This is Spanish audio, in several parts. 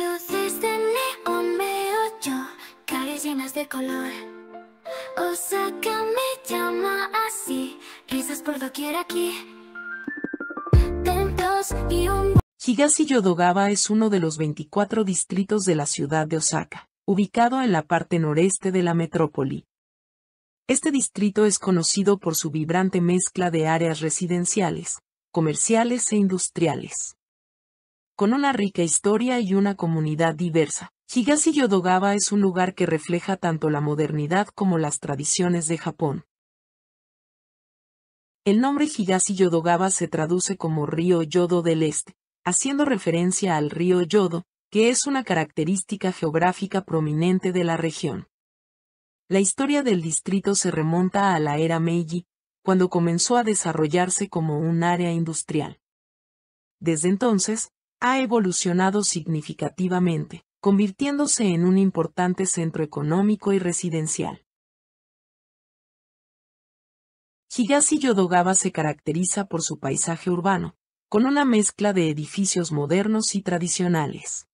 Luces de calles llenas de color. Osaka me llama así, por aquí. Higashi Yodogawa es uno de los 24 distritos de la ciudad de Osaka, ubicado en la parte noreste de la metrópoli. Este distrito es conocido por su vibrante mezcla de áreas residenciales, comerciales e industriales con una rica historia y una comunidad diversa. Higashi Yodogawa es un lugar que refleja tanto la modernidad como las tradiciones de Japón. El nombre Higashi Yodogawa se traduce como río Yodo del Este, haciendo referencia al río Yodo, que es una característica geográfica prominente de la región. La historia del distrito se remonta a la era Meiji, cuando comenzó a desarrollarse como un área industrial. Desde entonces, ha evolucionado significativamente, convirtiéndose en un importante centro económico y residencial. Higashi Yodogawa se caracteriza por su paisaje urbano, con una mezcla de edificios modernos y tradicionales.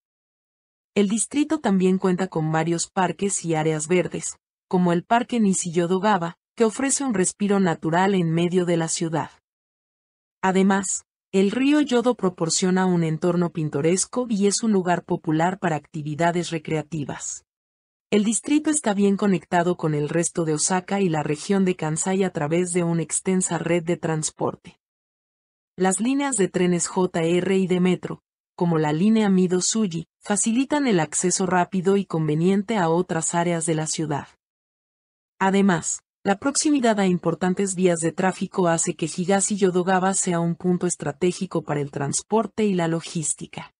El distrito también cuenta con varios parques y áreas verdes, como el Parque Nishiyodogawa, que ofrece un respiro natural en medio de la ciudad. Además, el río Yodo proporciona un entorno pintoresco y es un lugar popular para actividades recreativas. El distrito está bien conectado con el resto de Osaka y la región de Kansai a través de una extensa red de transporte. Las líneas de trenes JR y de metro, como la línea Mido-Suji, facilitan el acceso rápido y conveniente a otras áreas de la ciudad. Además, la proximidad a importantes vías de tráfico hace que Higashi-Yodogawa sea un punto estratégico para el transporte y la logística.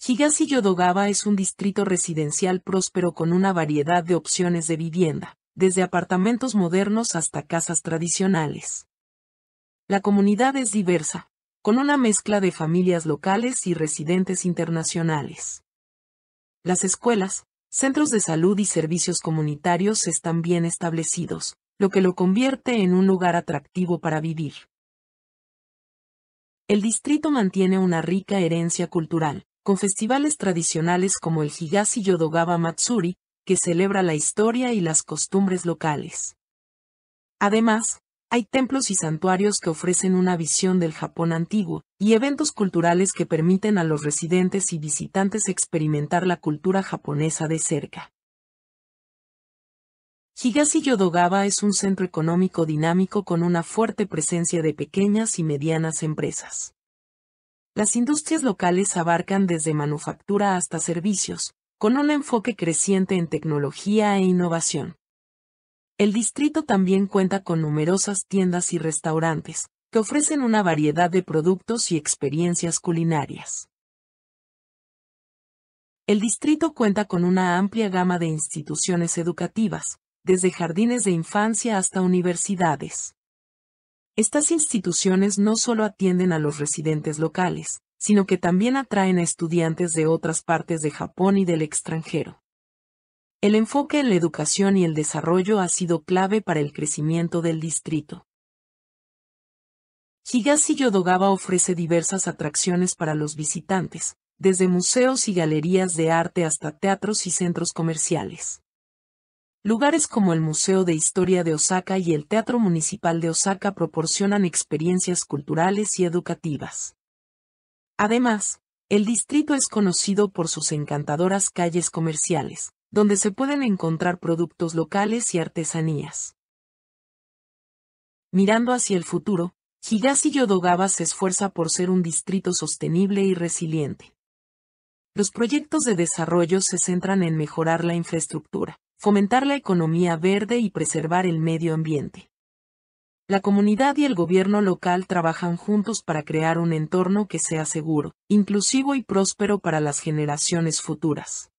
Higashi-Yodogawa es un distrito residencial próspero con una variedad de opciones de vivienda, desde apartamentos modernos hasta casas tradicionales. La comunidad es diversa, con una mezcla de familias locales y residentes internacionales. Las escuelas, centros de salud y servicios comunitarios están bien establecidos, lo que lo convierte en un lugar atractivo para vivir. El distrito mantiene una rica herencia cultural, con festivales tradicionales como el Higashi Yodogawa Matsuri, que celebra la historia y las costumbres locales. Además, hay templos y santuarios que ofrecen una visión del Japón antiguo, y eventos culturales que permiten a los residentes y visitantes experimentar la cultura japonesa de cerca. Higashi Yodogawa es un centro económico dinámico con una fuerte presencia de pequeñas y medianas empresas. Las industrias locales abarcan desde manufactura hasta servicios, con un enfoque creciente en tecnología e innovación. El distrito también cuenta con numerosas tiendas y restaurantes, que ofrecen una variedad de productos y experiencias culinarias. El distrito cuenta con una amplia gama de instituciones educativas, desde jardines de infancia hasta universidades. Estas instituciones no solo atienden a los residentes locales, sino que también atraen a estudiantes de otras partes de Japón y del extranjero. El enfoque en la educación y el desarrollo ha sido clave para el crecimiento del distrito. Higashi Yodogawa ofrece diversas atracciones para los visitantes, desde museos y galerías de arte hasta teatros y centros comerciales. Lugares como el Museo de Historia de Osaka y el Teatro Municipal de Osaka proporcionan experiencias culturales y educativas. Además, el distrito es conocido por sus encantadoras calles comerciales, donde se pueden encontrar productos locales y artesanías. Mirando hacia el futuro, Higashi Yodogawa se esfuerza por ser un distrito sostenible y resiliente. Los proyectos de desarrollo se centran en mejorar la infraestructura, fomentar la economía verde y preservar el medio ambiente. La comunidad y el gobierno local trabajan juntos para crear un entorno que sea seguro, inclusivo y próspero para las generaciones futuras.